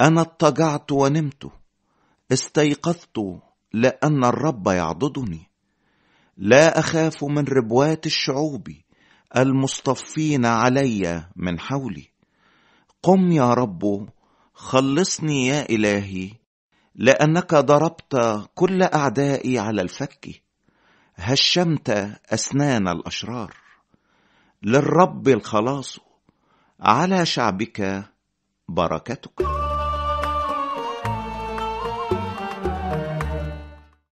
انا اضطجعت ونمت استيقظت لان الرب يعضدني لا اخاف من ربوات الشعوب المصطفين علي من حولي قم يا رب خلصني يا الهي لانك ضربت كل اعدائي على الفك هشمت اسنان الاشرار للرب الخلاص على شعبك بركتك